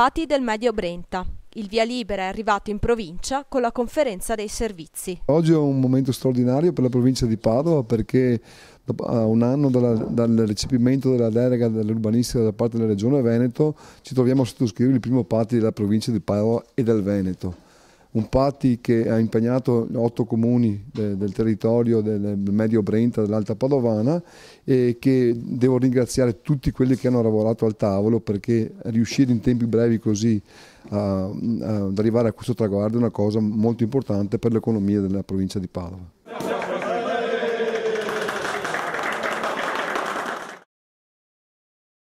sviluppati del Medio Brenta. Il via libera è arrivato in provincia con la conferenza dei servizi. Oggi è un momento straordinario per la provincia di Padova perché a un anno dalla, dal recepimento della delega dell'urbanistica da parte della Regione Veneto ci troviamo a sottoscrivere il primo patto della provincia di Padova e del Veneto un Patti che ha impegnato otto comuni del territorio del Medio Brenta, dell'Alta Padovana e che devo ringraziare tutti quelli che hanno lavorato al tavolo perché riuscire in tempi brevi così ad arrivare a questo traguardo è una cosa molto importante per l'economia della provincia di Padova.